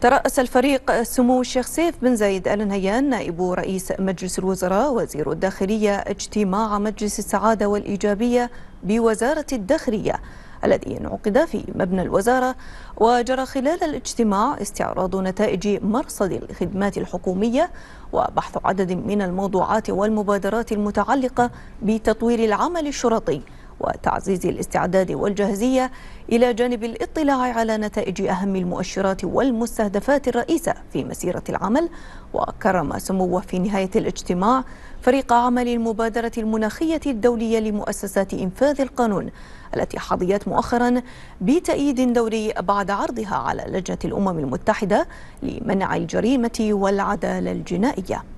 ترأس الفريق سمو الشيخ سيف بن زايد آل نهيان نائب رئيس مجلس الوزراء وزير الداخلية اجتماع مجلس السعادة والإيجابية بوزارة الداخلية الذي انعقد في مبنى الوزارة وجرى خلال الاجتماع استعراض نتائج مرصد الخدمات الحكومية وبحث عدد من الموضوعات والمبادرات المتعلقة بتطوير العمل الشرطي وتعزيز الاستعداد والجاهزية إلى جانب الاطلاع على نتائج أهم المؤشرات والمستهدفات الرئيسة في مسيرة العمل وكرم سموه في نهاية الاجتماع فريق عمل المبادرة المناخية الدولية لمؤسسات إنفاذ القانون التي حظيت مؤخرا بتأييد دوري بعد عرضها على لجنة الأمم المتحدة لمنع الجريمة والعدالة الجنائية